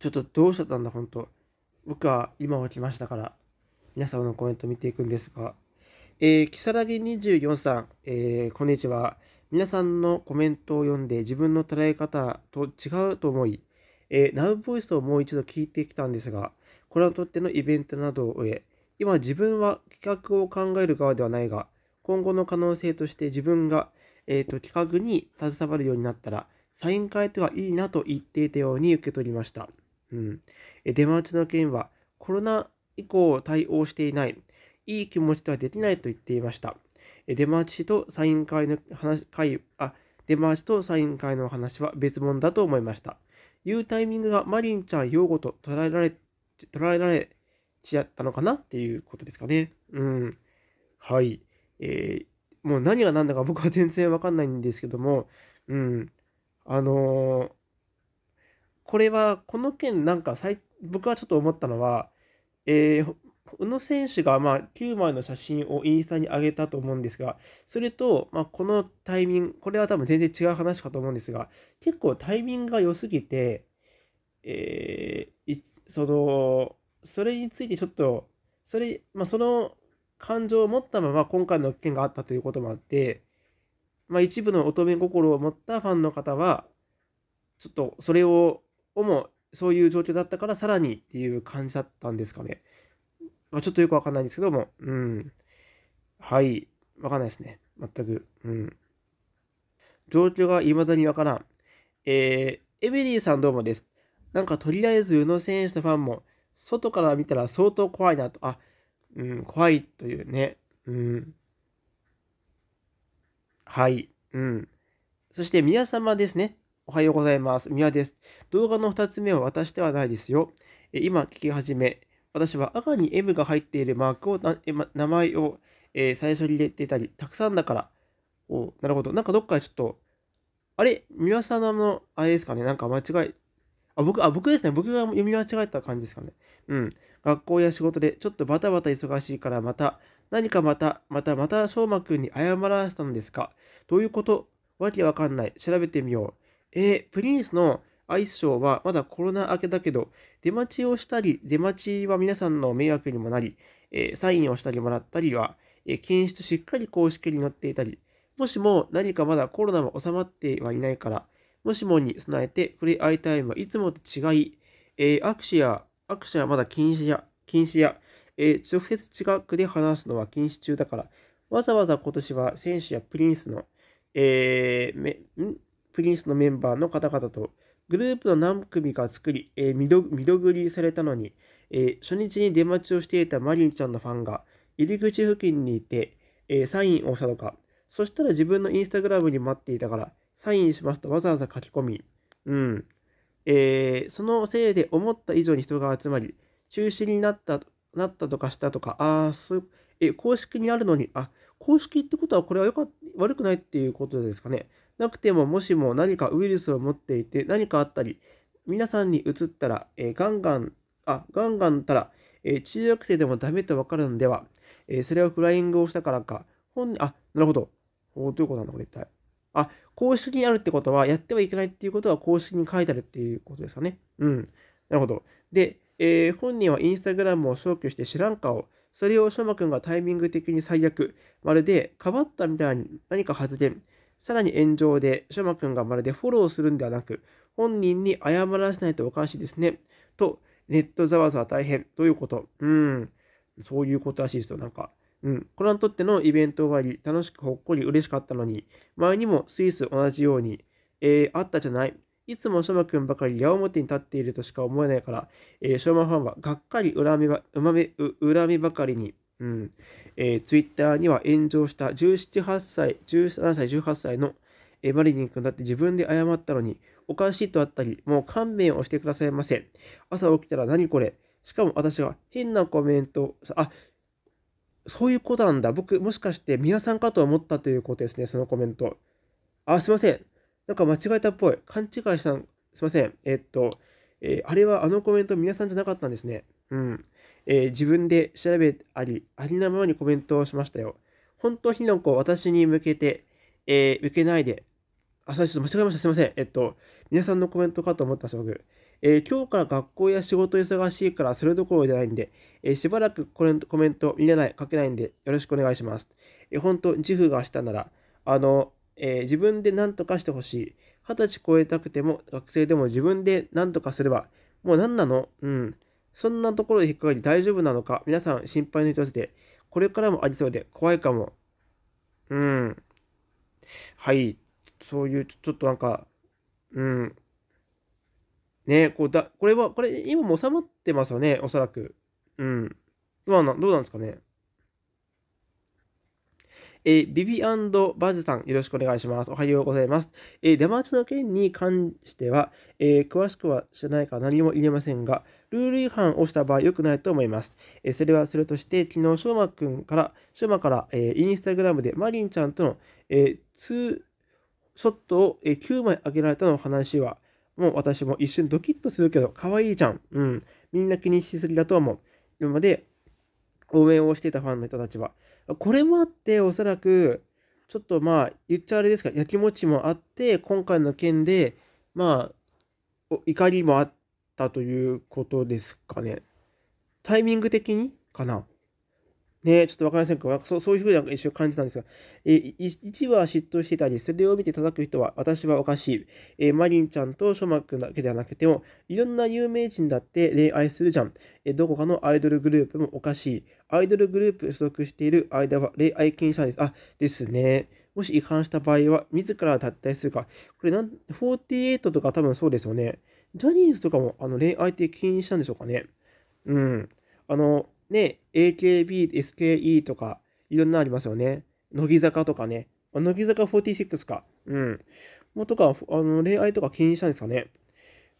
ちょっとどうしちゃったんだ、本当僕は今起きましたから、皆様のコメント見ていくんですが、えー、木更木24さん、えー、こんにちは。皆さんのコメントを読んで自分の捉え方と違うと思い、えー、ナウボイスをもう一度聞いてきたんですが、これにとってのイベントなどを終え、今自分は企画を考える側ではないが、今後の可能性として自分が、えーと、と企画に携わるようになったら、サイン会とはいいなと言っていたように受け取りました。うん、出待ちの件はコロナ以降対応していない、いい気持ちではできないと言っていました。出待ちとサイン会の話会あ出待ちとサイン会の話は別物だと思いました。いうタイミングがマリンちゃん擁護と捉えられ、捉えられちゃったのかなっていうことですかね。うん。はい。えー、もう何が何だか僕は全然わかんないんですけども、うん。あのーこれは、この件なんか最、僕はちょっと思ったのは、えー、宇野選手がま9枚の写真をインスタに上げたと思うんですが、それと、まこのタイミング、これは多分全然違う話かと思うんですが、結構タイミングが良すぎて、えー、その、それについてちょっと、それ、まあ、その感情を持ったまま今回の件があったということもあって、まあ、一部の乙女心を持ったファンの方は、ちょっとそれをもそういう状況だったからさらにっていう感じだったんですかね。まあ、ちょっとよくわかんないんですけども、うん。はい。わかんないですね。全く。うん。状況が未だにわからん。えー、エミリーさんどうもです。なんかとりあえず宇野選手のファンも、外から見たら相当怖いなと。あ、うん、怖いというね。うん。はい。うん。そして、宮様ですね。おはようございます。宮です。動画の2つ目は私ではないですよ。今聞き始め、私は赤に M が入っているマークを、名前を、え最初に入れてたり、たくさんだから。おなるほど。なんかどっかちょっと、あれ宮さんの、あれですかね。なんか間違い。あ、僕、あ、僕ですね。僕が読み間違えた感じですかね。うん。学校や仕事でちょっとバタバタ忙しいからまた、何かまた、また、また、翔馬まくんに謝らせたのですか。どういうことわけわかんない。調べてみよう。えー、プリンスのアイスショーはまだコロナ明けだけど、出待ちをしたり、出待ちは皆さんの迷惑にもなり、えー、サインをしたりもらったりは、えー、検出しっかり公式に載っていたり、もしも何かまだコロナは収まってはいないから、もしもに備えて、触れ合いタイムはいつもと違い、えー、握手や、握手はまだ禁止や、禁止や、えー、直接近くで話すのは禁止中だから、わざわざ今年は選手やプリンスの、えー、めんプリンスのメンバーの方々とグループの何組か作り、えー、見どぐりされたのに、えー、初日に出待ちをしていたマリンちゃんのファンが入り口付近にいて、えー、サインをしたとか、そしたら自分のインスタグラムに待っていたから、サインしますとわざわざ書き込み、うん。えー、そのせいで思った以上に人が集まり、中止になったなったとかしたとか、ああ、そうえ、公式にあるのに、あ、公式ってことはこれはよか悪くないっていうことですかね。なくてももしも何かウイルスを持っていて何かあったり、皆さんに移ったら、えー、ガンガン、あ、ガンガンたら、えー、中学生でもダメとわかるんでは、えー、それはフライングをしたからか、本あ、なるほど。おどういうことなんだこれ一体。あ、公式にあるってことは、やってはいけないっていうことは公式に書いてあるっていうことですかね。うん。なるほど。で、えー、本人はインスタグラムを消去して知らん顔。それをしょまくんがタイミング的に最悪。まるで、かばったみたいに何か発言。さらに炎上で、ショマ君がまるでフォローするんではなく、本人に謝らせないとおかしいですね。と、ネットざわざわ大変。ということ。うん。そういうことらしいですよ、なんか。うん。コラにとってのイベント終わり、楽しくほっこり嬉しかったのに、前にもスイス同じように、えー、あったじゃない。いつもショマ君ばかり矢面に立っているとしか思えないから、えー、ショマファンはがっかり恨みば、恨み、恨みばかりに、うん。えー、ツイッターには炎上した17、8歳、17歳、18歳のえマリリン君だって自分で謝ったのに、おかしいとあったり、もう勘弁をしてくださいませ。朝起きたら何これ。しかも私は変なコメント、あ、そういうことなんだ。僕、もしかして皆さんかと思ったということですね、そのコメント。あ、すいません。なんか間違えたっぽい。勘違いしたん、すいません。えっと、えー、あれはあのコメント皆さんじゃなかったんですね。うん。えー、自分で調べあり、ありのままにコメントをしましたよ。本当、火の粉私に向けて、えー、けないで。あ、それちょっと間違えました。すいません。えっと、皆さんのコメントかと思ったんです、僕。えー、今日から学校や仕事忙しいからそれどころじゃないんで、えー、しばらくコメント見れない、書けないんでよろしくお願いします。えー、本当、自負がしたなら、あの、えー、自分で何とかしてほしい。二十歳超えたくても学生でも自分で何とかすれば、もう何なのうん。そんなところで引っかかり大丈夫なのか、皆さん心配の人せて、これからもありそうで怖いかも。うん。はい。そういう、ちょっとなんか、うん。ねこうだ、これは、これ今も収まってますよね、おそらく。うん。どうなんどうなんですかね。えー、ビビバズさん、よろしくお願いします。おはようございます。えー、出待ちの件に関しては、えー、詳しくは知らないから何も言えませんが、ルール違反をした場合良くないと思います。えそれはそれとして、昨日、翔馬くんから、翔馬から、えインスタグラムでマリンちゃんとの、えツーショットを、え9枚あげられたの話は、もう私も一瞬ドキッとするけど、可愛いじゃん。うん。みんな気にしすぎだと思う。今まで応援をしていたファンの人たちは。これもあって、おそらく、ちょっとまあ、言っちゃあれですか、やきもちもあって、今回の件で、まあ、怒りもあって、ったということですかね。タイミング的にかなねちょっとわかりませんかそうそういうふうな一瞬感じたんですが、えー、一は嫉妬していたり、それを見て叩く人は私はおかしい。えー、マリンちゃんとショマックだけではなくても、いろんな有名人だって恋愛するじゃん。えー、どこかのアイドルグループもおかしい。アイドルグループ所属している間は恋愛禁止なんです。あ、ですね。もし違反した場合は、自ら脱退するか。これなん、48とか多分そうですよね。ジャニーズとかもあの恋愛って禁止したんでしょうかね。うん。あの、ね、AKB、SKE とか、いろんなありますよね。乃木坂とかね。乃木坂46か。うん。もとか、あの、恋愛とか禁止したんですかね。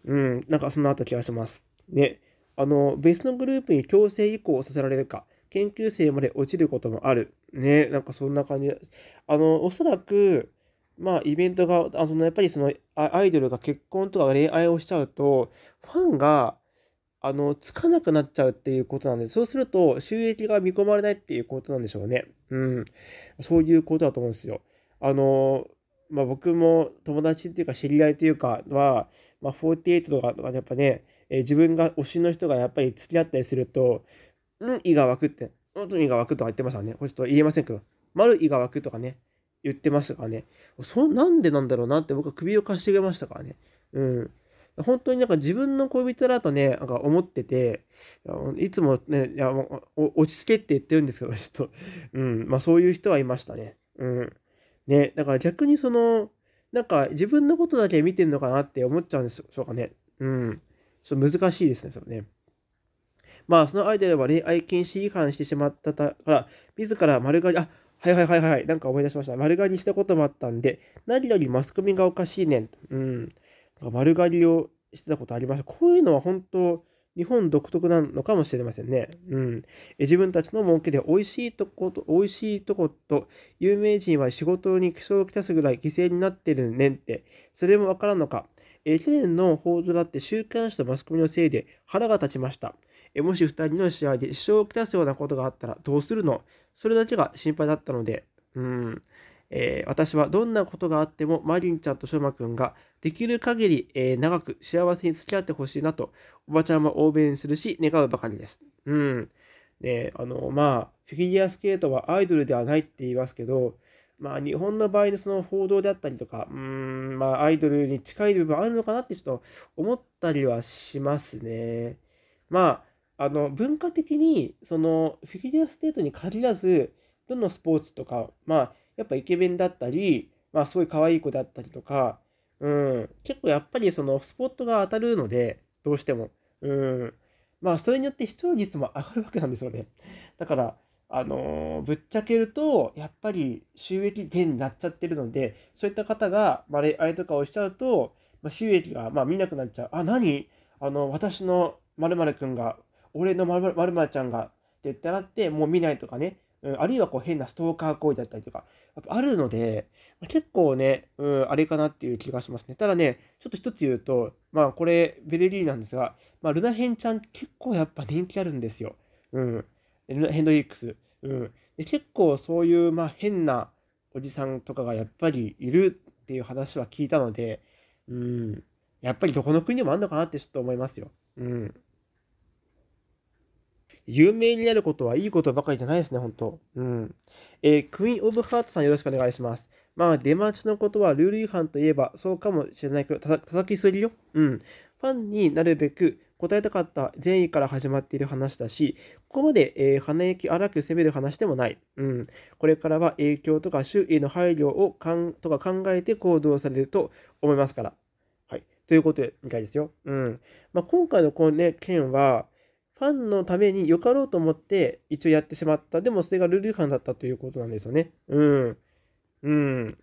うん。なんか、そんなあった気がします。ね。あの、別のグループに強制移行させられるか、研究生まで落ちることもある。ね。なんか、そんな感じ。あの、おそらく、まあ、イベントが、あそのやっぱりそのアイドルが結婚とか恋愛をしちゃうと、ファンが、あの、つかなくなっちゃうっていうことなんで、そうすると収益が見込まれないっていうことなんでしょうね。うん。そういうことだと思うんですよ。あの、まあ、僕も友達っていうか知り合いというかは、まあ、48とかとかやっぱね、えー、自分が推しの人がやっぱり付き合ったりすると、うん、意が湧くって、当に意が湧くとか言ってましたね。これちょっと言えませんけど、丸意が湧くとかね。言ってましたからね。そなんでなんだろうなって僕は首をかしてげましたからね。うん。本当になんか自分の恋人だとね、なんか思ってて、いつもね、いや落ち着けって言ってるんですけど、ちょっと、うん、まあそういう人はいましたね。うん。ね、だから逆にその、なんか自分のことだけ見てんのかなって思っちゃうんでしょうかね。うん。ちょっと難しいですね、それね。まあ、その間では恋愛禁止違反してしまったから、自ら丸刈り、あ、はいはいはいはい。なんか思い出しました。丸刈りしたこともあったんで、何よりマスコミがおかしいねん。うん。なんか丸刈りをしてたことありました。こういうのは本当、日本独特なのかもしれませんね。うん。え自分たちの儲けで美味しいとこと、美味しいとこと、有名人は仕事に苦笑をきたすぐらい犠牲になってるねんって、それもわからんのか。1年の報道だって週刊誌とマスコミのせいで腹が立ちました。もし2人の試合で支障をきたすようなことがあったらどうするのそれだけが心配だったので、うん。えー、私はどんなことがあってもマリンちゃんとョウマくんができる限り、えー、長く幸せに付き合ってほしいなとおばちゃんは応援するし願うばかりです。うん。ねあのまあフィギュアスケートはアイドルではないって言いますけどまあ、日本の場合のその報道であったりとか、うん、まあ、アイドルに近い部分あるのかなってちょっと思ったりはしますね。まあ、あの、文化的に、その、フィギュアステートに限らず、どのスポーツとか、まあ、やっぱイケメンだったり、まあ、すごい可愛い子だったりとか、うん、結構やっぱりその、スポットが当たるので、どうしても。うん。まあ、それによって視聴率も上がるわけなんですよね。だから、あのぶっちゃけると、やっぱり収益減になっちゃってるので、そういった方が、まあ、あれとかをしちゃうと、まあ、収益が、まあ、見なくなっちゃう。あ、何あの、私の〇〇くんが、俺の〇〇ちゃんがって言ったらって、もう見ないとかね。うん、あるいはこう変なストーカー行為だったりとか、やっぱあるので、ま結構ね、うん、あれかなっていう気がしますね。ただね、ちょっと一つ言うと、まあこれ、ベレリーなんですが、まあ、ルナヘンちゃん結構やっぱ人気あるんですよ。うん。ヘンドリックス。うん、で結構そういう、まあ、変なおじさんとかがやっぱりいるっていう話は聞いたので、うん、やっぱりどこの国でもあるのかなってちょっと思いますよ。うん。有名になることはいいことばかりじゃないですね、本当。うん。えー、クイーン・オブ・ハートさんよろしくお願いします。まあ、出待ちのことはルール違反といえばそうかもしれないけど、たた叩きすぎよ。うん。ファンになるべく答えたかった善意から始まっている話だし、ここまで、えー、鼻息荒く攻める話でもない。うん。これからは影響とか周囲への配慮をかんとか考えて行動されると思いますから。はい。ということみたいですよ。うん。まあ、今回のこのね、件は、ファンのためによかろうと思って一応やってしまった。でもそれがルール違反だったということなんですよね。うん。うん。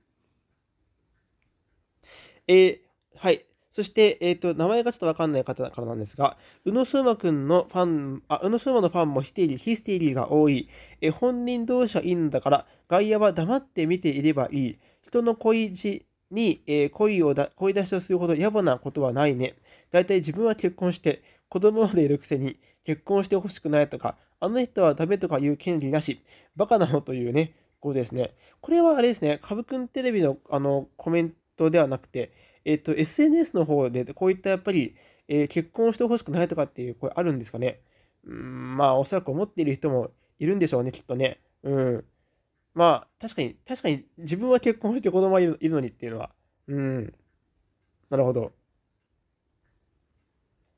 えー、はい。そして、えっ、ー、と、名前がちょっとわかんない方からなんですが、宇野昌磨くんのファン、あ、宇野昌磨のファンもヒステリー、ヒステリーが多い。え、本人同士はいいんだから、外野は黙って見ていればいい。人の恋路に、えー、恋をだ、恋出しをするほど野暮なことはないね。だいたい自分は結婚して、子供までいるくせに、結婚してほしくないとか、あの人はダメとかいう権利なし、バカなのというね、こうですね。これはあれですね、株くんテレビのあのコメントではなくて、えっと、SNS の方でこういったやっぱり、えー、結婚してほしくないとかっていう声あるんですかねうん、まあ、おそらく思っている人もいるんでしょうね、きっとね。うん。まあ、確かに、確かに自分は結婚して子供がいるのにっていうのは。うん。なるほど。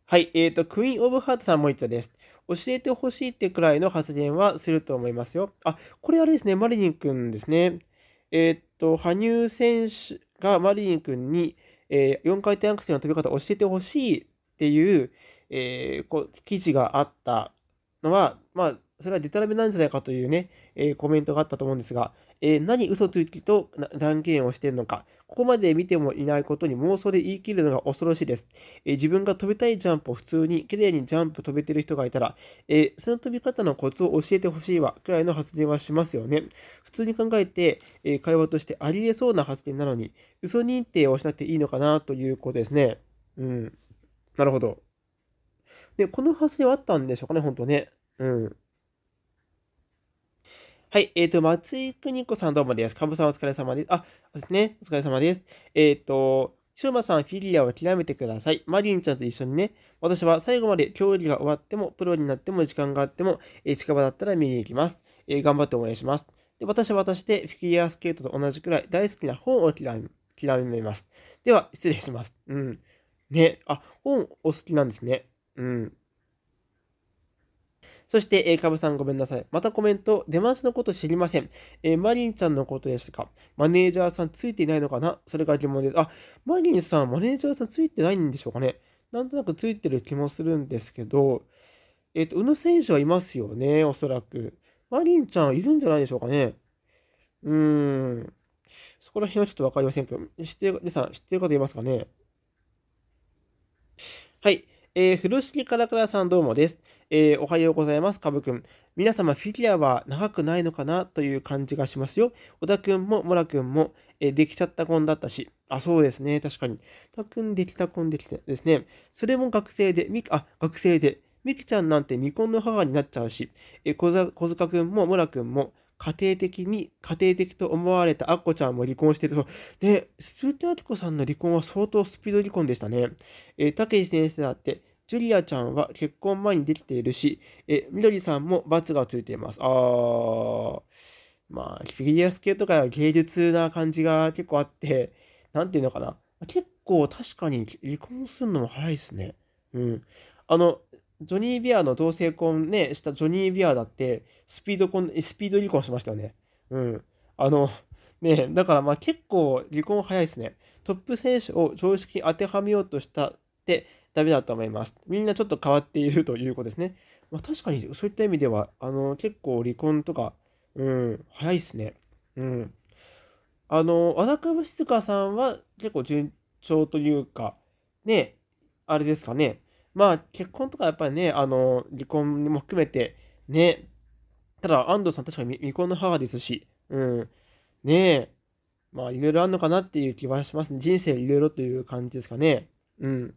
はい、えっ、ー、と、クイーン・オブ・ハートさんも一たです。教えてほしいってくらいの発言はすると思いますよ。あ、これあれですね、マリニン君ですね。えっ、ー、と、羽生選手がマリニン君に、えー、4回転アクセルの飛び方を教えてほしいっていう、えー、こう記事があったのは、まあ、それはデタラメなんじゃないかというね、えー、コメントがあったと思うんですが、えー、何嘘つきと断言をしているのか、ここまで見てもいないことに妄想で言い切るのが恐ろしいです。えー、自分が飛びたいジャンプを普通に、綺麗にジャンプ飛べてる人がいたら、えー、その飛び方のコツを教えてほしいわ、くらいの発言はしますよね。普通に考えて、えー、会話としてありえそうな発言なのに、嘘認定をしなくていいのかなということですね。うん。なるほど。で、この発言はあったんでしょうかね、本当ね。うん。はい、えっ、ー、と、松井邦子さんどうもです。かぶさんお疲れ様です。あ、そうですね、お疲れ様です。えっ、ー、と、しゅうまさん、フィギュアを諦めてください。マリンちゃんと一緒にね、私は最後まで競技が終わっても、プロになっても、時間があっても、えー、近場だったら見に行きます。えー、頑張って応援します。で私は私でフィギュアスケートと同じくらい大好きな本を嫌いめます。では、失礼します。うん。ね、あ、本お好きなんですね。うん。そして、えー、カブさんごめんなさい。またコメント、出回しのこと知りません。えー、マリンちゃんのことですかマネージャーさんついていないのかなそれが疑問です。あ、マリンさん、マネージャーさんついてないんでしょうかねなんとなくついてる気もするんですけど、えっ、ー、と、宇野選手はいますよね、おそらく。マリンちゃんいるんじゃないでしょうかねうーん。そこら辺はちょっとわかりませんけど、知ってる、皆さん知ってる方いますかねはい。えー、風呂敷からからさんどうもです。えー、おはようございます、かぶくん。皆様、フィギュアは長くないのかなという感じがしますよ。小田くんも、モラくんも、えー、できちゃった婚だったし。あ、そうですね、確かに。小田くんできたんできてですね。それも学生で、み、あ、学生で。みキちゃんなんて未婚の母になっちゃうし、え小小塚くんも、モラくんも、家庭的に、家庭的と思われたアッコちゃんも離婚してる。そう。で、鈴木アキコさんの離婚は相当スピード離婚でしたね。えー、たけし先生だって、ジュリアちゃんは結婚前にできているし、え、みどりさんも罰がついています。あー。まあ、フィギュアスケートから芸術な感じが結構あって、なんていうのかな。結構確かに離婚するのも早いですね。うん。あの、ジョニー・ビアの同性婚ね、したジョニー・ビアだって、スピード婚、スピード離婚しましたよね。うん。あの、ね、だからまあ結構離婚早いですね。トップ選手を常識に当てはめようとしたって、ダメだと思います。みんなちょっと変わっているということですね。まあ、確かにそういった意味では、あの、結構離婚とか、うん、早いっすね。うん。あの、和田保静香さんは結構順調というか、ね、あれですかね。まあ、結婚とかやっぱりね、あの、離婚も含めて、ね、ただ安藤さん確かに未婚の母ですし、うん、ねえ、まあいろいろあるのかなっていう気はしますね。人生いろいろという感じですかね。うん。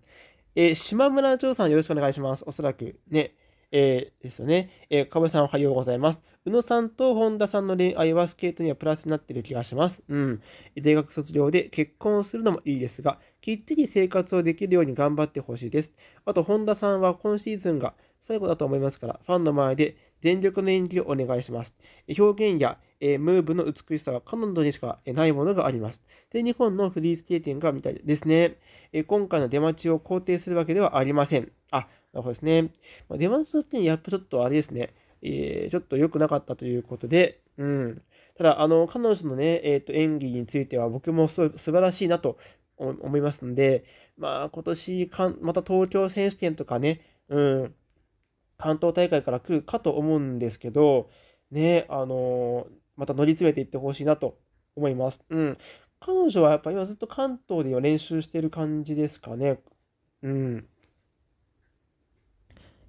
えー、島村長さんよろしくお願いします。おそらくね。えー、ですよね。えー、かぶさんおはようございます。宇野さんと本田さんの恋愛はスケートにはプラスになっている気がします。うん。大学卒業で結婚をするのもいいですが、きっちり生活をできるように頑張ってほしいです。あと、本田さんは今シーズンが最後だと思いますから、ファンの前で全力の演技をお願いします。表現や、えー、ムーブの美しさは彼女にしかないものがあります。全日本のフリースケーティングが見たいですね、えー、今回の出待ちを肯定するわけではありません。あ、なるほどですね。まあ、出待ちの時にやっぱちょっとあれですね、えー、ちょっと良くなかったということで、うん。ただ、あの、彼女のね、えー、と演技については僕も素晴らしいなと思いますので、まあ、今年かん、また東京選手権とかね、うん、関東大会から来るかと思うんですけど、ね、あのー、また乗り詰めていってほしいなと思います。うん。彼女はやっぱ今ずっと関東で練習してる感じですかね。うん。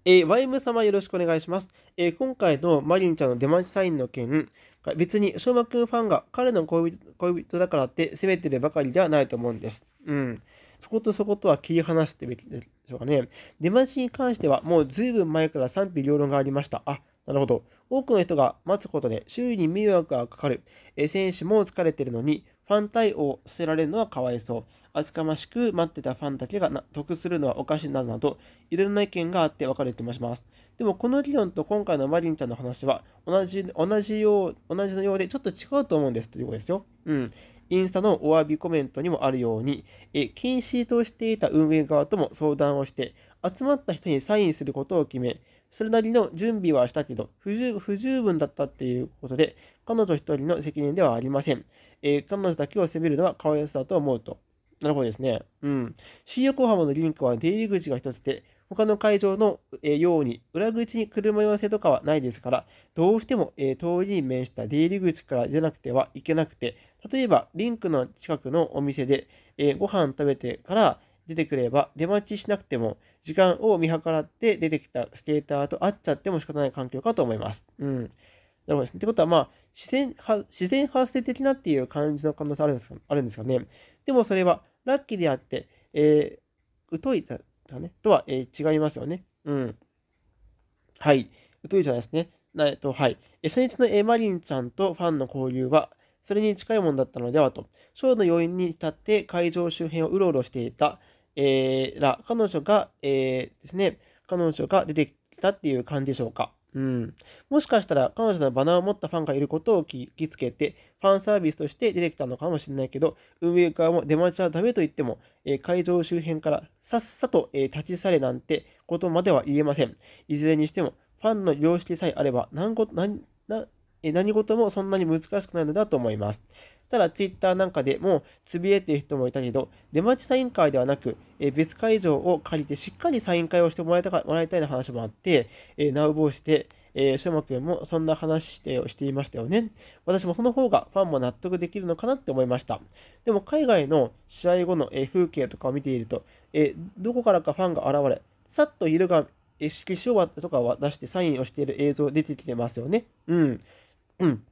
えー、ワイム様よろしくお願いします。えー、今回のマリンちゃんの出待ちサインの件、別に翔真くんファンが彼の恋人だからって責めてるばかりではないと思うんです。うん。そことそことは切り離してべきでしょうかね。出待ちに関しては、もうずいぶん前から賛否両論がありました。あ、なるほど。多くの人が待つことで周囲に迷惑がかかる。え選手も疲れてるのに、ファン対応させられるのはかわいそう。厚かましく待ってたファンだけが得するのはおかしいなどなど、いろんな意見があって分かれてもします。でも、この議論と今回のマリンちゃんの話は同じ、同じよう、同じのようでちょっと違うと思うんですということですよ。うん。インスタのお詫びコメントにもあるように、え禁止としていた運営側とも相談をして、集まった人にサインすることを決め、それなりの準備はしたけど、不十不十分だったっていうことで、彼女一人の責任ではありません。えー、彼女だけを責めるのはかわいそうだと思うと。なるほどですね。うん。新横浜のリンクは出入り口が一つで、他の会場のように裏口に車寄せとかはないですから、どうしても通りに面した出入り口から出なくてはいけなくて、例えばリンクの近くのお店でご飯食べてから出てくれば出待ちしなくても時間を見計らって出てきたスケーターと会っちゃっても仕方ない環境かと思います。うん。なるほどですね。ってことは、まあ、自然自然発生的なっていう感じの可能性あるんですかあるんですかね。でもそれはラッキーであって、えー、疎いだね、とは、えー、違いますよね。うん。はい。というじゃないですね。なえっと、はい。初日のエマリンちゃんとファンの交流は、それに近いものだったのではと、ショーの要因に至って会場周辺をうろうろしていた、えー、ら、彼女が、えー、ですね、彼女が出てきたっていう感じでしょうか。うん、もしかしたら彼女のバナーを持ったファンがいることを聞きつけて、ファンサービスとして出てきたのかもしれないけど、運営側も出待ちはダメと言っても、えー、会場周辺からさっさと、えー、立ち去れなんてことまでは言えません。いずれにしても、ファンの良識さえあれば何ご何、何何事もそんなに難しくないのだと思います。ただ、ツイッターなんかでもつぶえている人もいたけど、出待ちサイン会ではなく、え別会場を借りてしっかりサイン会をしてもらいたかもらいたいな話もあって、えナウボウして、えー、しょくもそんな話してをしていましたよね。私もその方がファンも納得できるのかなって思いました。でも海外の試合後の、え風景とかを見ていると、えどこからかファンが現れ、さっと色が色紙をとかを出してサインをしている映像出てきてますよね。うん。うん。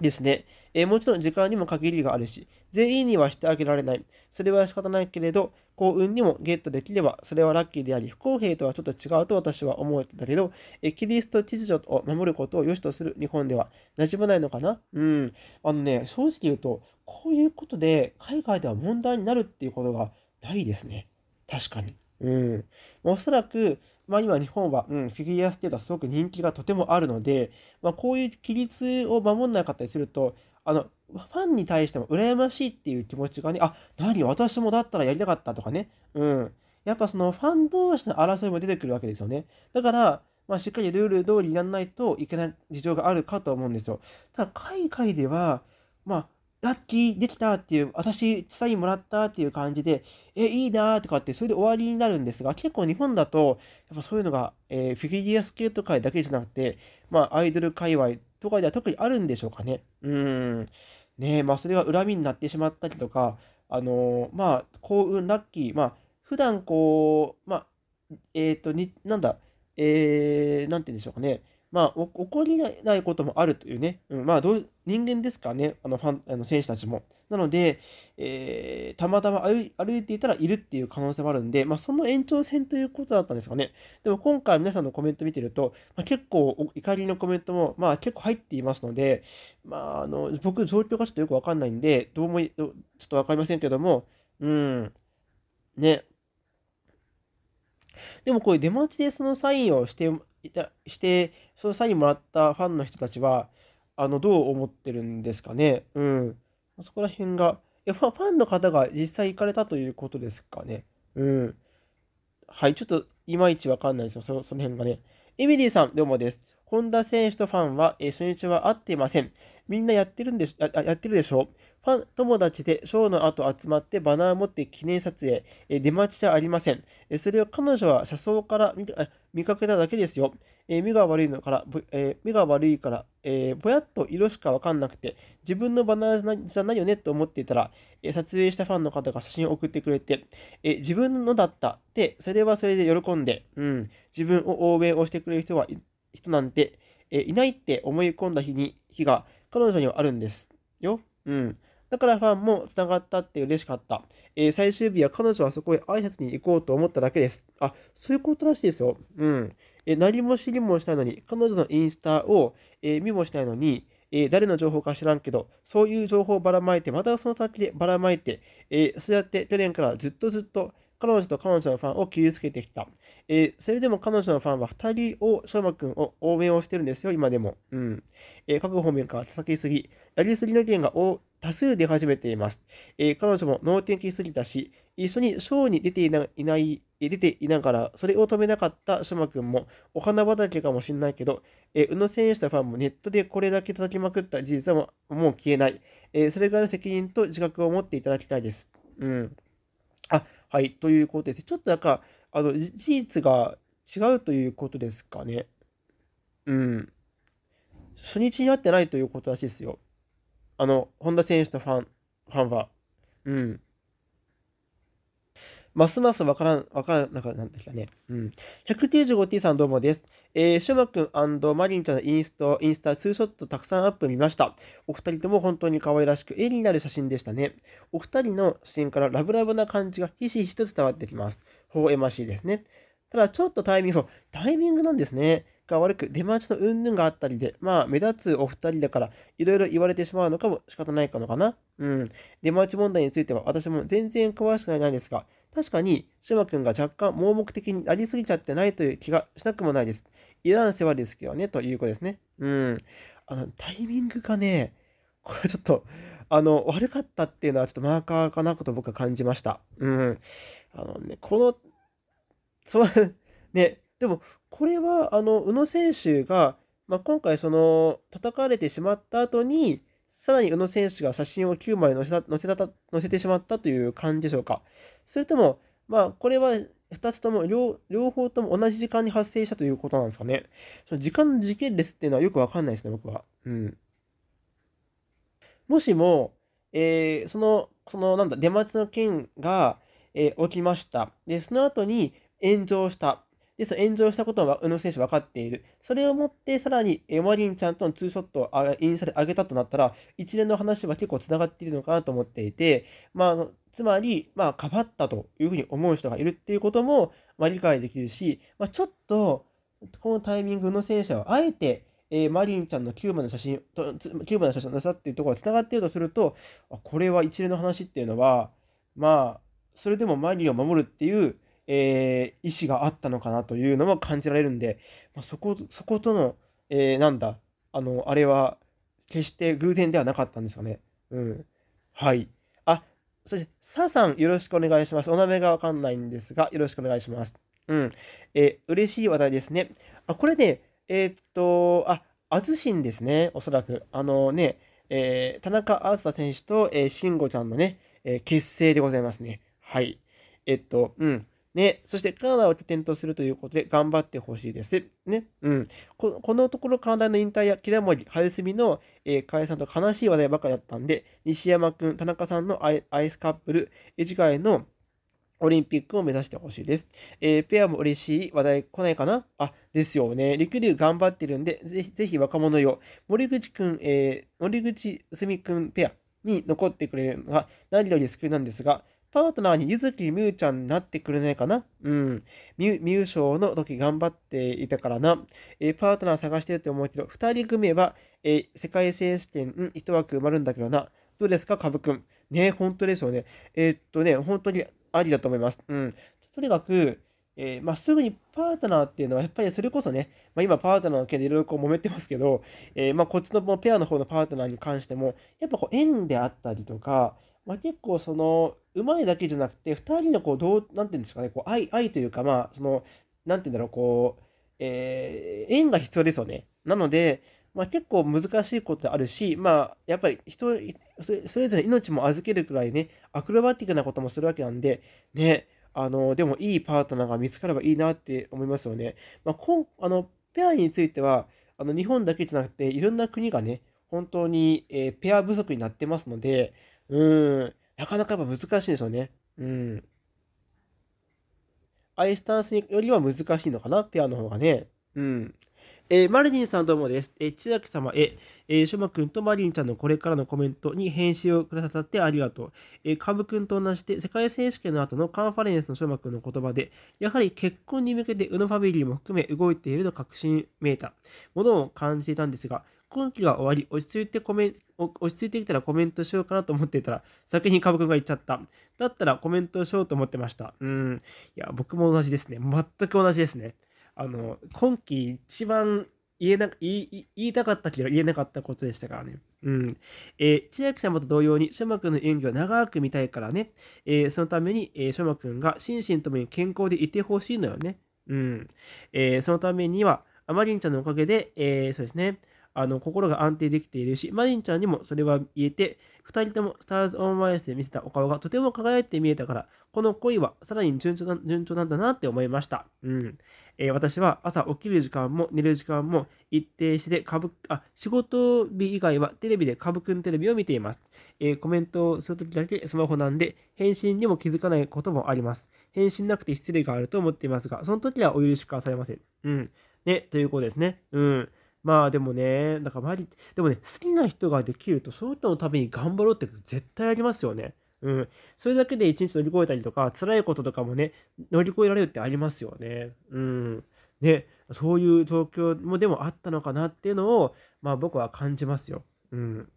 ですね。えー、もちろん時間にも限りがあるし、全員にはしてあげられない。それは仕方ないけれど、幸運にもゲットできれば、それはラッキーであり、不公平とはちょっと違うと私は思うんだけど、えキリスト秩序を守ることを良しとする日本では、馴染まないのかなうん。あのね、正直言うと、こういうことで海外では問題になるっていうことがないですね。確かに。うん。おそらく、まあ、今日本は、うん、フィギュアスケートはすごく人気がとてもあるので、まあ、こういう規律を守んなかったりするとあのファンに対しても羨ましいっていう気持ちがねあ何私もだったらやりたかったとかねうんやっぱそのファン同士の争いも出てくるわけですよねだからまあ、しっかりルール通りやらないといけない事情があるかと思うんですよ。ただ、海外では、まあ、ラッキーできたっていう、私、サインもらったっていう感じで、え、いいなーとかって、それで終わりになるんですが、結構日本だと、やっぱそういうのが、えー、フィギュアスケート界だけじゃなくて、まあ、アイドル界隈とかでは特にあるんでしょうかね。うん。ねまあ、それが恨みになってしまったりとか、あのー、まあ、幸運、ラッキー、まあ、普段こう、まあ、えっ、ー、とに、なんだ、えー、なんて言うんでしょうかね。まあ、起こりないこともあるというね、うん、まあどう、人間ですからね、あのファンあの選手たちも。なので、えー、たまたま歩いていたらいるっていう可能性もあるんで、まあ、その延長戦ということだったんですかね。でも今回皆さんのコメント見てると、まあ、結構怒りのコメントも、まあ、結構入っていますので、まあ、あの僕、状況がちょっとよくわかんないんで、どうもちょっとわかりませんけども、うん、ね、でもこういう出待ちでそのサインをしていたして、そのサインもらったファンの人たちは、あの、どう思ってるんですかね。うん。そこら辺が、いファンの方が実際行かれたということですかね。うん。はい、ちょっといまいちわかんないですよ、その辺がね。エミリーさん、どうもです。本田選手とファンは、え初日は会っていません。みんなやってるんでしややってるでしょうファン友達でショーの後集まってバナー持って記念撮影。え出待ちじゃありません。えそれを彼女は車窓から見かけただけですよ。え目が悪いのから、え目が悪いから、えぼやっと色しかわかんなくて、自分のバナーじゃないよねと思っていたら、え撮影したファンの方が写真を送ってくれて、え自分のだったって、それはそれで喜んで、うん、自分を応援をしてくれる人はい人なんて、えいないって思い込んだ日に日が彼女にはあるんですよ。うん。だからファンもつながったって嬉しかった。えー、最終日は彼女はそこへ挨拶に行こうと思っただけです。あ、そういうことらしいですよ。うん。えー、何も知りもしないのに、彼女のインスタを、えー、見もしないのに、え誰の情報か知らんけど、そういう情報をばらまいて、またその先でばらまいて、えそうやって去年からずっとずっと彼女と彼女のファンを傷つけてきた。えー、それでも彼女のファンは2人を、うまくんを応援をしてるんですよ、今でも。うん。えー、各方面から叩きすぎ、やりすぎの件が多多数出始めています。えー、彼女も脳天気すぎたし、一緒にショーに出ていないない出ていながら、それを止めなかったショマ君も、お花畑かもしれないけど、えー、宇野選手とファンもネットでこれだけ叩きまくった事実はもう消えない。えー、それぐらいの責任と自覚を持っていただきたいです。うん。あ、はい、ということです。ちょっとなんか、あの、事実が違うということですかね。うん。初日に会ってないということらしいですよ。あの、本田選手とファン、ファンは。うん。ますますわからん、わからなくなってきたね。うん。195t さんどうもです。えー、シュマくんマリンちゃんのインスト、インスタ、ツーショットたくさんアップ見ました。お二人とも本当に可愛らしく、絵になる写真でしたね。お二人の写真からラブラブな感じがひしひしと伝わってきます。微笑ましいですね。ただちょっとタイミング、そう、タイミングなんですね。が悪く、出待ちの云々があったりで、まあ、目立つお二人だから、いろいろ言われてしまうのかも仕方ないかのかな。うん。出待ち問題については、私も全然詳しくないですが、確かに、シマ君が若干盲目的になりすぎちゃってないという気がしなくもないです。いらん世話ですけどね、ということですね。うん。あの、タイミングがね、これちょっと、あの、悪かったっていうのはちょっとマーカーかなと僕は感じました。うん。あのね、この、そう、ね、でも、これは、あの、宇野選手が、まあ、今回、その、叩かれてしまった後に、さらに宇野選手が写真を9枚載せた載せた載せてしまったという感じでしょうか。それとも、まあ、これは2つとも両方とも同じ時間に発生したということなんですかね。その時間の時系列っていうのはよくわかんないですね、僕は。うん。もしも、えー、その、その、なんだ、出待ちの件が、えー、起きました。で、その後に炎上した。で、その炎上したことは宇野選手分かっている。それをもって、さらにマリンちゃんとのツーショットをインスタで上げたとなったら、一連の話は結構つながっているのかなと思っていて、まあ、つまり、まあ、かばったというふうに思う人がいるっていうことも、まあ、理解できるし、まあ、ちょっと、このタイミングの選手はあえて、えー、マリンちゃんのキューバの写真と、キューバの写真のなさっていうところがつながっているとすると、これは一連の話っていうのは、まあ、それでもマリンを守るっていう、えー、意思があったのかなというのも感じられるんで、まあ、そこそことの、えー、なんだあのあれは決して偶然ではなかったんですかね。うん、はいあそしてサさんよろしくお願いします。お名前がわかんないんですがよろしくお願いします。うん、えー、嬉しい話題ですね。あこれねえー、っとあアズですねおそらくあのね、えー、田中あずさ選手と、えー、慎吾ちゃんのね、えー、結成でございますね。はい。えっと、うん。ね、そしてカナダを拠点とするということで頑張ってほしいです。ね、うん。このところカナダの引退や切れ森、春みの、えー、解散と悲しい話題ばかりだったんで、西山くん、田中さんのアイアイスカップル、次回のオリンピックを目指してほしいです。えー、ペアも嬉しい話題来ないかなあ、ですよね。りくりゅう頑張ってるんで、ぜひ、ぜひ若者よ。森口くん、えー、森口すみくんペアに残ってくれるのは何より救いなんですが、パートナーにゆずきみうちゃんになってくれないかなうん。みゆ、みゅう賞の時頑張っていたからな。えー、パートナー探してるって思うけど、二人組めば、えー、世界選手権一枠埋まるんだけどな。どうですか、かぶくん。ね、本当ですよね。えー、っとね、本当にありだと思います。うん。とにかく、えー、まあ、すぐにパートナーっていうのは、やっぱりそれこそね、まあ、今パートナーの件でいろいろこう揉めてますけど、えー、まあ、こっちのペアの方のパートナーに関しても、やっぱこう縁であったりとか、まあ、結構その、うまいだけじゃなくて、2人のこう、どう、なんていうんですかね、こう愛、愛というか、まあ、その、なんていうんだろう、こう、えー、縁が必要ですよね。なので、まあ、結構難しいことあるし、まあ、やっぱり人それぞれ命も預けるくらいね、アクロバティックなこともするわけなんで、ね、あのでもいいパートナーが見つかればいいなって思いますよね。まあ、こあのペアについてはあの日本だけじゃなくていろんな国がね本当に、えー、ペア不足になってますのでうんなかなかやっぱ難しいですよね。うん。アイスタンスよりは難しいのかな、ペアの方がね。うん。えー、マリリンさんどうもです。えー、千崎様へ、えー、シくんとマリンちゃんのこれからのコメントに返信をくださってありがとう。えー、カブくんと同じで、世界選手権の後のカンファレンスの翔ョマくんの言葉で、やはり結婚に向けて宇野ファミリーも含め動いていると確信めいたものを感じていたんですが、今期が終わり、落ち着いてコメン落ち着いてきたらコメントしようかなと思っていたら、先に株君が言っちゃった。だったらコメントしようと思ってました。うん。いや、僕も同じですね。全く同じですね。あの、今期一番言えな言い言いたかったけど言えなかったことでしたからね。うん。えー、千秋様と同様に、し馬まくんの演技を長く見たいからね。えー、そのために、えー、しまくんが心身ともに健康でいてほしいのよね。うん。えー、そのためには、あまりんちゃんのおかげで、えー、そうですね。あの心が安定できているし、マリンちゃんにもそれは言えて、2人ともスターズ・オン・マイスで見せたお顔がとても輝いて見えたから、この恋はさらに順調な順調なんだなって思いました。うんえー、私は朝起きる時間も寝る時間も一定しててあ、仕事日以外はテレビでカブくんテレビを見ています。えー、コメントをするときだけスマホなんで、返信にも気づかないこともあります。返信なくて失礼があると思っていますが、その時はお許しくださいません。うん。ね、ということですね。うん。まあでもね、だから周でもね、好きな人ができると、そういう人のために頑張ろうって絶対ありますよね。うん。それだけで一日乗り越えたりとか、辛いこととかもね、乗り越えられるってありますよね。うん。ね、そういう状況もでもあったのかなっていうのを、まあ僕は感じますよ。うん。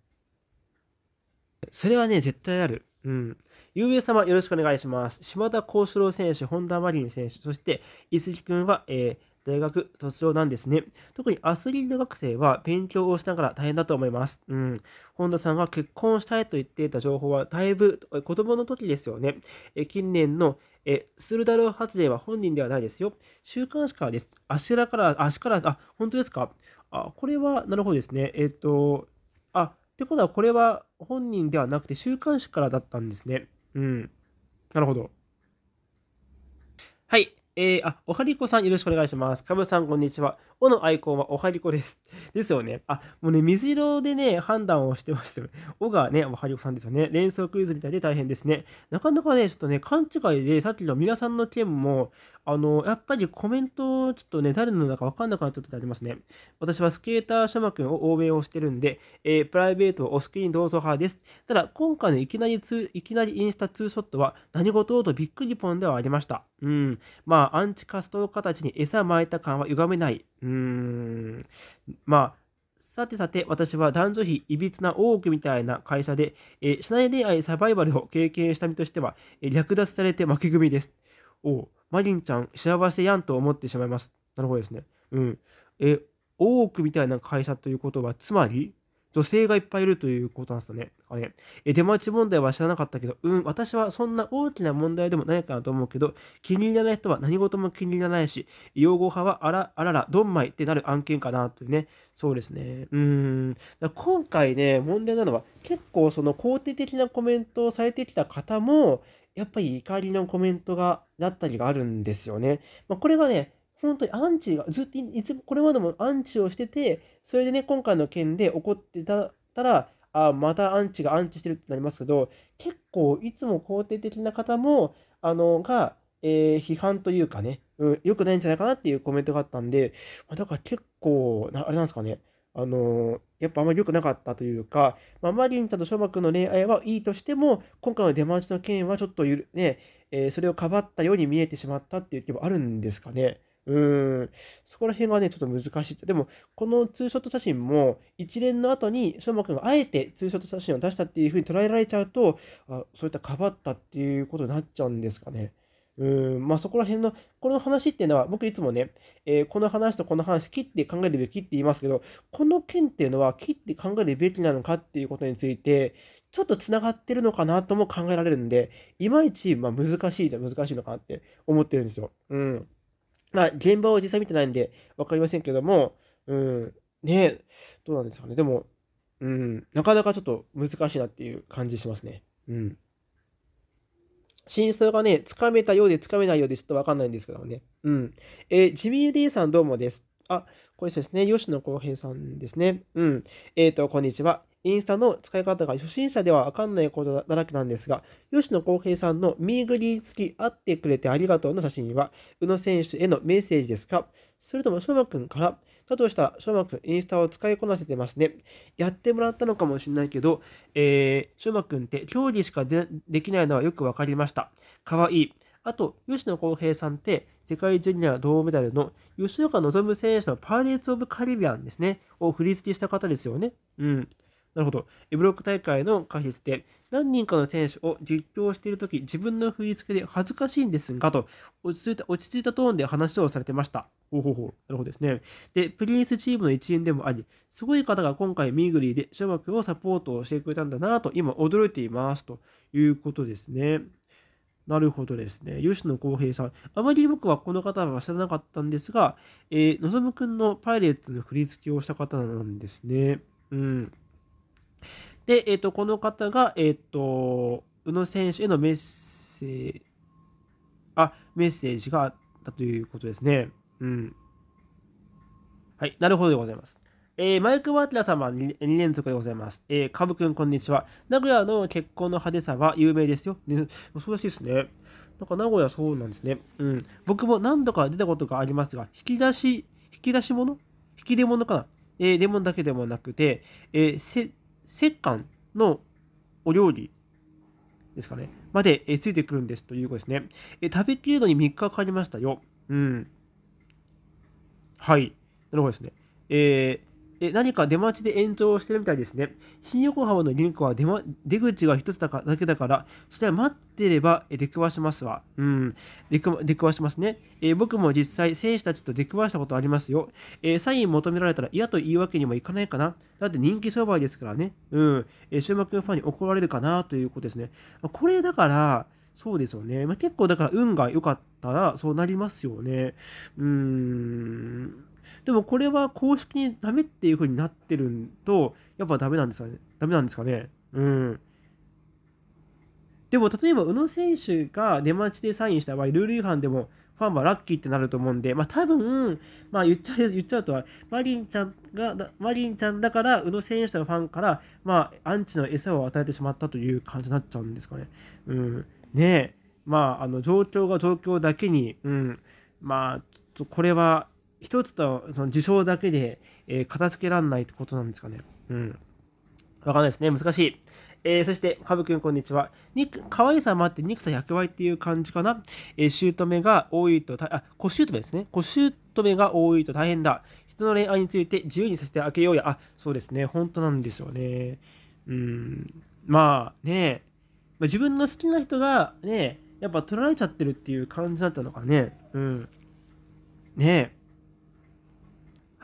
それはね、絶対ある。うん。ゆう様、よろしくお願いします。島田幸四郎選手、本田マリン選手、そして、いつきんは、えー大学卒業なんですね。特にアスリート学生は勉強をしながら大変だと思います。うん。本田さんが結婚したいと言っていた情報はだいぶ子供の時ですよね。え近年のえ、するだろう発令は本人ではないですよ。週刊誌からです。足らから、足から、あ、本当ですかあ、これは、なるほどですね。えっ、と、あ、ってことはこれは本人ではなくて週刊誌からだったんですね。うん。なるほど。はい。えー、あ、おはりこさんよろしくお願いします。かぶさん、こんにちは。尾のアイコンはおはりこです。ですよね。あ、もうね、水色でね、判断をしてましたよおがね、おはりこさんですよね。連想クイズみたいで大変ですね。なかなかね、ちょっとね、勘違いで、さっきの皆さんの件も、あの、やっぱりコメント、ちょっとね、誰のかわかんなくなっちゃってありますね。私はスケーターシャマくんを応援をしてるんで、えー、プライベートをお好きにどうぞ派です。ただ、今回のいきなりツいきなりインスタツーショットは、何事とびっくりポンではありました。うん。まあ、アンチカスト家たちに餌撒いた感は歪めない。うーん。まあ、さてさて、私は男女比いびつな多くみたいな会社で、えー、社内恋愛サバイバルを経験した身としては、えー、略奪されて負け組です。おマリンちゃん、幸せやんと思ってしまいます。なるほどですね。うん。えー、多くみたいな会社ということは、つまり、女性がいっぱいいるということなんですよね。あれえ出待ち問題は知らなかったけど、うん、私はそんな大きな問題でもないかなと思うけど、気に入らない人は何事も気に入らないし、擁護派はあらあらら、ドンマイってなる案件かなというね、そうですね。うん、だ今回ね、問題なのは、結構その肯定的なコメントをされてきた方も、やっぱり怒りのコメントが、だったりがあるんですよね。まあ、これがね、本当にアンチが、ずっといつも、これまでもアンチをしてて、それでね、今回の件で怒ってたら、あまたアンチがアンチしてるってなりますけど、結構いつも肯定的な方も、あの、が、えー、批判というかね、うん、良くないんじゃないかなっていうコメントがあったんで、だから結構、あれなんですかね、あのー、やっぱあんまり良くなかったというか、まあ、マリンちゃんと翔く君の恋愛はいいとしても、今回の出待ちの件はちょっとゆる、ね、えー、それをかばったように見えてしまったっていう気もあるんですかね。うん、そこら辺がね、ちょっと難しい。でも、このツーショット写真も、一連の後に、しょうまくんがあえてツーショット写真を出したっていうふうに捉えられちゃうと、あそういったかばったっていうことになっちゃうんですかね。うん、まあそこら辺の、この話っていうのは、僕いつもね、えー、この話とこの話、切って考えるべきって言いますけど、この件っていうのは、切って考えるべきなのかっていうことについて、ちょっとつながってるのかなとも考えられるんで、いまいち、まあ、難しいじゃ難しいのかなって思ってるんですよ。うん。まあ、現場を実際見てないんで分かりませんけども、うん、ねどうなんですかね。でも、うん、なかなかちょっと難しいなっていう感じしますね。うん。真相がね、つかめたようでつかめないようでちょっとわかんないんですけどもね。うん。えー、ジミー・リーさんどうもです。あ、これですね。吉野浩平さんですね。うん。えっ、ー、と、こんにちは。インスタの使い方が初心者ではわかんないことだらけなんですが、吉野浩平さんのミーグリー付き会ってくれてありがとうの写真は、宇野選手へのメッセージですかそれとも、しょまくんから、だとしたら、翔馬くん、インスタを使いこなせてますね。やってもらったのかもしれないけど、えー、しょまくんって競技しかできないのはよくわかりました。かわいい。あと、吉野浩平さんって、世界ジュニア銅メダルの吉岡望選手のパーレーツ・オブ・カリビアンですね、を振り付けした方ですよね。うん。なるほど。ブロック大会の解説で、何人かの選手を実況しているとき、自分の振り付けで恥ずかしいんですが、と落ち着いた、落ち着いたトーンで話をされてました。ほうほうほう。なるほどですね。で、プリンスチームの一員でもあり、すごい方が今回ミーグリーで諸幕をサポートをしてくれたんだなと、今驚いています。ということですね。なるほどですね。吉野浩平さん。あまり僕はこの方は知らなかったんですが、えー、のぞむくんのパイレーツの振り付けをした方なんですね。うん。で、えーと、この方が、えーと、宇野選手へのメッセージあメッセージがあったということですね。うん。はい、なるほどでございます。えー、マイク・ワーティラ様 2, 2連続でございます。えー、カブくん、こんにちは。名古屋の結婚の派手さは有名ですよ。ね、そろらしいですね。なんか名古屋そうなんですね。うん。僕も何度か出たことがありますが、引き出し、引き出し物引き出物かなえー、レモンだけでもなくて、えー、摂関のお料理ですかね、までついてくるんですということですね。え食べきるのに3日かかりましたよ。うん。はい。なるほどですね。えーえ何か出待ちで延長してるみたいですね。新横浜の銀行は出,、ま、出口が一つだかだけだから、それは待ってれば出くわしますわ。うん、出く出くわしますね、え僕も実際、選手たちと出くわしたことありますよ。えサイン求められたら嫌というわけにもいかないかな。だって人気商売ですからね。うん、えー、週末ファンに怒られるかなということですね。これだから、そうですよね。まあ、結構だから運が良かったらそうなりますよね。うーん。でもこれは公式にダメっていう風になってると、やっぱダメなんですかね。ダメなんですかね。うん。でも例えば宇野選手が出待ちでサインした場合、ルール違反でもファンはラッキーってなると思うんで、まあ多分、まあ言っちゃう言っちゃうとは、マリンちゃんが、マリンちゃんだから、宇野選手のファンから、まあアンチの餌を与えてしまったという感じになっちゃうんですかね。うん。ねえ、まあ、あの状況が状況だけに、うん、まあ、ちょっとこれは一つとその受賞だけで、えー、片付けらんないってことなんですかね。うん。わかんないですね。難しい。えー、そして、かブくん、こんにちは。肉、可愛さもあって、憎さ100倍っていう感じかな。えー、姑が多いと、あ、小姑ですね。小姑が多いと大変だ。人の恋愛について自由にさせてあげようや。あ、そうですね。本当なんですよね。うん。まあね、まあ、自分の好きな人がね、やっぱ取られちゃってるっていう感じだったのかね。うん。ねえ。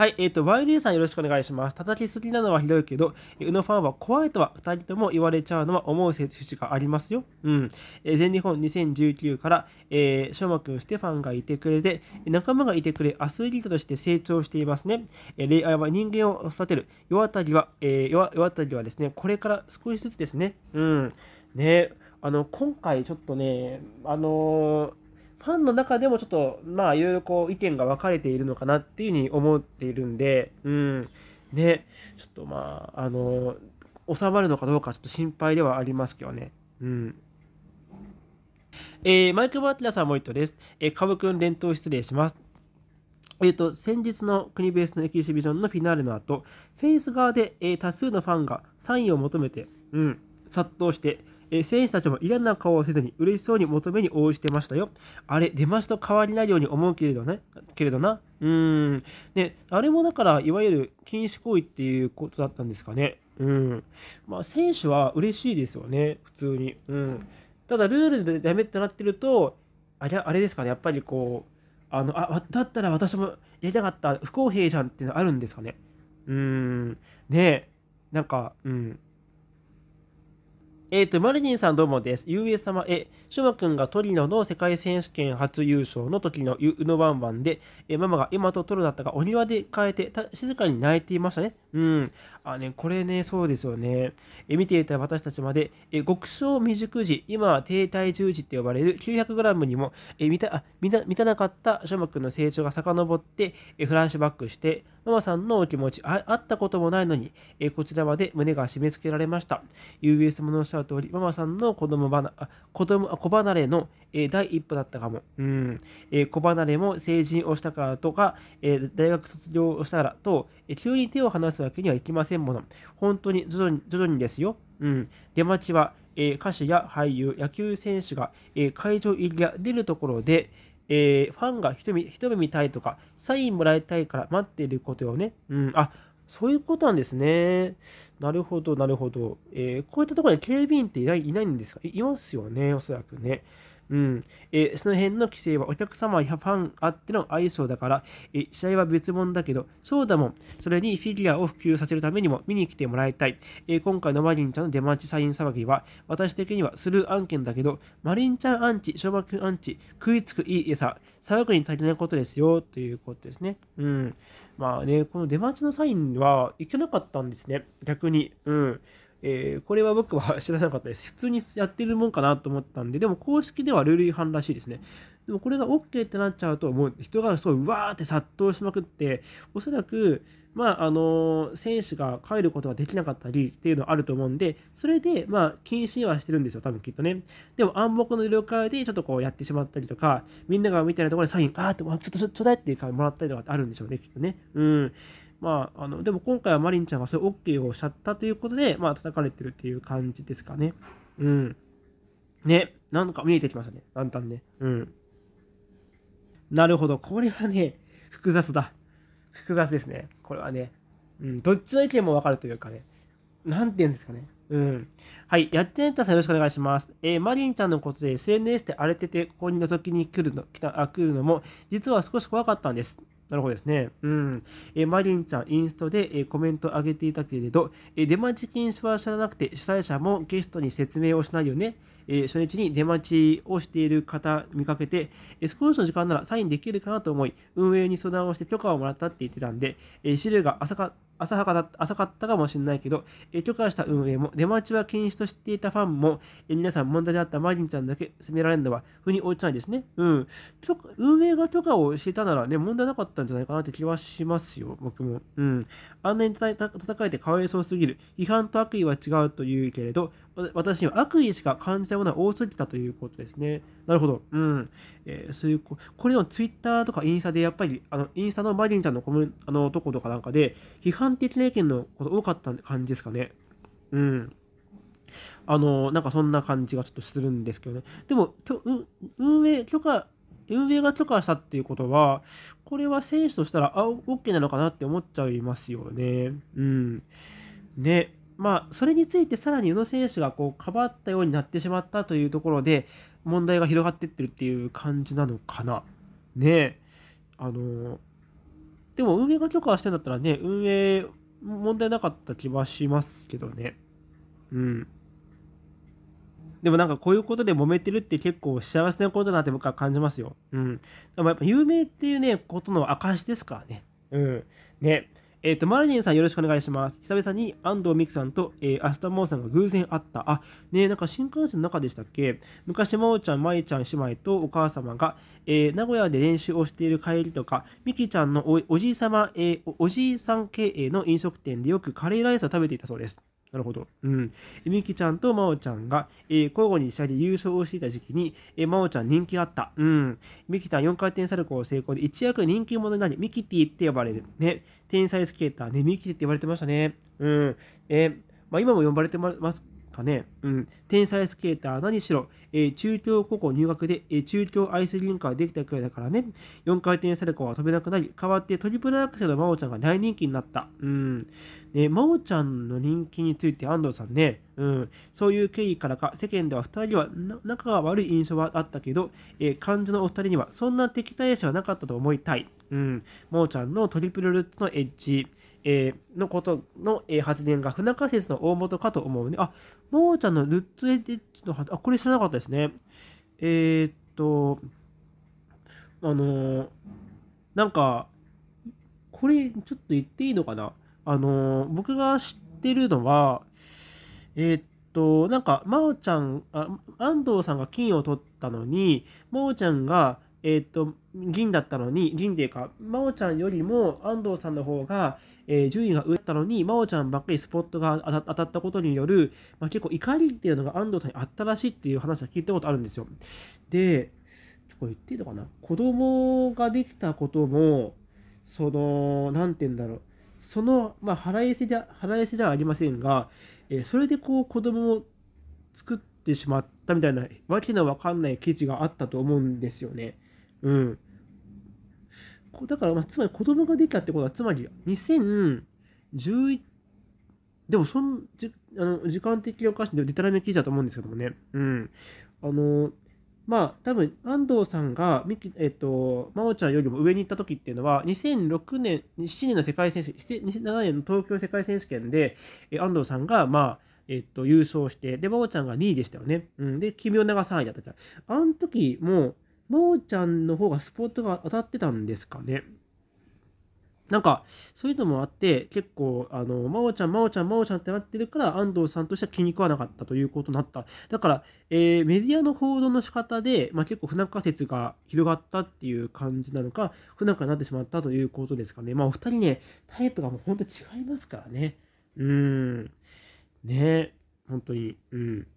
はい、えっ、ー、と、ワイリーさんよろしくお願いします。叩きすぎなのはひどいけど、宇野ファンは怖いとは2人とも言われちゃうのは思う旨がありますよ。うん。えー、全日本2019から、えー、しょくん、ステファンがいてくれて、仲間がいてくれ、アスリートとして成長していますね。えー、恋愛は人間を育てる。世たりは、えー、世たりはですね、これから少しずつですね。うん。ねあの、今回ちょっとね、あのーファンの中でもちょっと、まあ、いろいろこう、意見が分かれているのかなっていうふうに思っているんで、うん、ね、ちょっとまあ、あの、収まるのかどうかちょっと心配ではありますけどね。うん。えー、マイク・バーティラさんも一度です。えー、ぶくん連投失礼します。えっ、ー、と、先日の国ベースのエキシビジョンのフィナーレの後、フェイス側で、えー、多数のファンがサインを求めて、うん、殺到して、え選手たちも嫌な顔をせずに嬉しそうに求めに応じてましたよ。あれ、出ましと変わりないように思うけれどね、けれどな。うーん。で、あれもだから、いわゆる禁止行為っていうことだったんですかね。うん。まあ、選手は嬉しいですよね、普通に。うん。ただ、ルールでダメってなってると、あれあれですかね、やっぱりこう、あの、あ、だったら私もやりたかった、不公平じゃんっていうのあるんですかね。うーん。ねなんか、うん。えっ、ー、と、マリニンさんどうもです。u s 様へ、シュマくんがトリノの世界選手権初優勝の時のユのワンワンで、えー、ママが今とトロだったがお庭で変えて静かに泣いていましたね。うん。あね、これね、そうですよね。えー、見ていた私たちまで、え極小未熟児、今は低体重児って呼ばれる 900g にも、え満たあ見た見たなかったシュマくんの成長が遡って、えフラッシュバックして、ママさんのお気持ち、会ったこともないのに、えー、こちらまで胸が締め付けられました。UBS もおっしゃる通り、ママさんの子供離子供子離れの、えー、第一歩だったかも。うん、えー、子離れも成人をしたからとか、え大学卒業をしたらと、え急に手を離すわけにはいきませんもの。本当に徐々に徐々にですよ。うん、出待ちは、え歌手や俳優、野球選手が、え会場入りや出るところで、えー、ファンが一目一目見たいとか、サインもらいたいから待っていることよね。うん、あそういうことなんですね。なるほど、なるほど。えー、こういったところに警備員っていないいないんですかいますよね、おそらくね。うん。えー、その辺の規制はお客様やファンあっての愛想だから、えー、試合は別物だけど、そうだもん。それにフィギュアを普及させるためにも見に来てもらいたい。えー、今回のマリンちゃんの出待ちサイン騒ぎは、私的にはスルー案件だけど、マリンちゃんアンチ、小和君アンチ、食いつくいい餌、騒ぐに足りないことですよ、ということですね。うん。まあね、この出待ちのサインはいけなかったんですね。逆に。うん。えー、これは僕は知らなかったです。普通にやってるもんかなと思ったんで、でも公式ではルール違反らしいですね。でもこれが OK ってなっちゃうと、もう人がごう、うわーって殺到しまくって、おそらく、まあ、あのー、選手が帰ることができなかったりっていうのはあると思うんで、それで、まあ、禁止はしてるんですよ、多分きっとね。でも暗黙の了解でちょっとこうやってしまったりとか、みんながみたいなところでサイン、あーって、ちょっとちょょだいっていうかもらったりとかってあるんでしょうね、きっとね。うん。まあ、あのでも今回はマリンちゃんがそれ OK をしちゃったということで、まあ、叩かれてるっていう感じですかね。うん。ね、なんか見えてきましたね。だんだんね。うん。なるほど。これはね、複雑だ。複雑ですね。これはね。うん、どっちの意見もわかるというかね。なんて言うんですかね。うん。はい。やってんたさんよろしくお願いします。えー、マリンちゃんのことで SNS で荒れてて、ここに覗きに来るの、来た、あ、来るのも、実は少し怖かったんです。なるほどですね。うん。えー、マリンちゃん、インストで、えー、コメント上げていたけれど、えー、出待ち禁止は知らなくて、主催者もゲストに説明をしないよね。え初日に出待ちをしている方見かけて、え少しの時間ならサインできるかなと思い、運営に相談をして許可をもらったって言ってたんで、えー、資料が浅かった。浅はかだ浅かったかもしれないけど、え許可した運営も、出待ちは禁止と知っていたファンも、え皆さん問題であったマリンちゃんだけ責められるのは、腑に落ちないですね。うん。運営が許可をしてたならね、問題なかったんじゃないかなって気はしますよ、僕も。うん。あんなに戦えてかわいそうすぎる。批判と悪意は違うというけれど、私には悪意しか感じたものは多すぎたということですね。なるほど。うん。えー、そういうこ、れの Twitter とかインスタで、やっぱり、あの、インスタのマリンちゃんのコメンあのとことかなんかで、批判間って定権のこと多かった感じですかね。うん。あの、なんかそんな感じがちょっとするんですけどね。でも、運営、許可、運営が許可したっていうことは、これは選手としたら、あ、OK なのかなって思っちゃいますよね。うん。ね。まあ、それについてさらに宇野選手がこう、かばったようになってしまったというところで、問題が広がってってるっていう感じなのかな。ねあの、でも運営が許可してんだったらね、運営問題なかった気はしますけどね。うん。でもなんかこういうことで揉めてるって結構幸せなことだなって僕は感じますよ。うん。でもやっぱ有名っていうね、ことの証ですからね。うん。ね。えっ、ー、と、マルニンさんよろしくお願いします。久々に安藤美希さんと、えー、アスタモーさんが偶然会った。あ、ねなんか新幹線の中でしたっけ昔、真央ちゃん、舞ちゃん姉妹とお母様が、えー、名古屋で練習をしている帰りとか、美希ちゃんのおじい様、えー、おじいさん経営の飲食店でよくカレーライスを食べていたそうです。なるほど。うん。みきちゃんとまおちゃんが、えー、交互に試合で優勝をしていた時期に、えー、まおちゃん人気があった。うん。みきちゃん4回転サルコー成功で、一躍人気者になり、ミキティって呼ばれる。ね。天才スケーターね、ミキティって言われてましたね。うん。えー、まあ、今も呼ばれてますかね。うん。天才スケーター何しろ、えー、中京高校入学で、えー、中京アイスリンクができたくらいだからね。4回転サルコーは飛べなくなり、代わってトリプルアクセルの真央ちゃんが大人気になった。うん。で真央ちゃんの人気について安藤さんね、うん。そういう経緯からか、世間では2人は仲が悪い印象はあったけど、えー、漢字のお二人にはそんな敵対者はなかったと思いたい。うん。真央ちゃんのトリプルルッツのエッジ。えー、のことの、えー、発言が不仲説の大元かと思うね。あ、もーちゃんのルッツエデッチの発、あ、これ知らなかったですね。えー、っと、あのー、なんか、これちょっと言っていいのかなあのー、僕が知ってるのは、えっと、なんか、まおちゃん、あ安藤さんが金を取ったのに、まおちゃんが、えっと、銀だったのに、銀っていうか、まおちゃんよりも安藤さんの方が、えー、順位が上だったのに、真央ちゃんばっかりスポットが当たったことによる、まあ、結構怒りっていうのが安藤さんにあったらしいっていう話は聞いたことあるんですよ。で、これ言っていいのかな子供ができたことも、その、何て言うんだろう。その、まあ、腹いせじゃ、腹いせじゃありませんが、えー、それでこう子供を作ってしまったみたいな、わけのわかんない記事があったと思うんですよね。うん。だから、まあ、つまり子供ができたってことは、つまり2011、でもそのじあの時間的におかしいんで、でたらめ記事だと思うんですけどもね。うん。あの、まあ、多分安藤さんがえっと、真央ちゃんよりも上に行った時っていうのは、2006年、7年の世界選手、2007年の東京世界選手権で、え安藤さんが、まあ、えっと、優勝して、で、真央ちゃんが2位でしたよね。うん、で、君を長3位だったじゃん。あの時も、真央ちゃんの方がスポットが当たってたんですかね。なんか、そういうのもあって、結構、あの、真央ちゃん、真央ちゃん、真央ちゃんってなってるから、安藤さんとしては気に食わなかったということになった。だから、えー、メディアの報道の仕方で、まあ、結構不仲説が広がったっていう感じなのか、不仲になってしまったということですかね。まあ、お二人ね、タイプがもう本当違いますからね。うん。ね本当に。うん。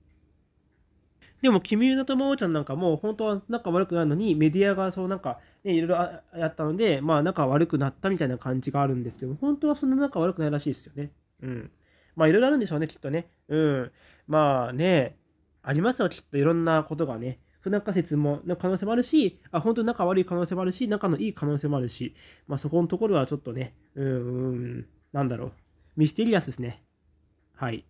でも、君の友とおちゃんなんかも、本当は仲悪くなるのに、メディアがそうなんか、ね、いろいろやったので、まあ仲悪くなったみたいな感じがあるんですけど、本当はそんな仲悪くないらしいですよね。うん。まあいろいろあるんでしょうね、きっとね。うん。まあね、ありますよ、きっといろんなことがね。不仲説もの可能性もあるし、あ、本当に仲悪い可能性もあるし、仲のいい可能性もあるし、まあそこのところはちょっとね、うん、なんだろう。ミステリアスですね。はい。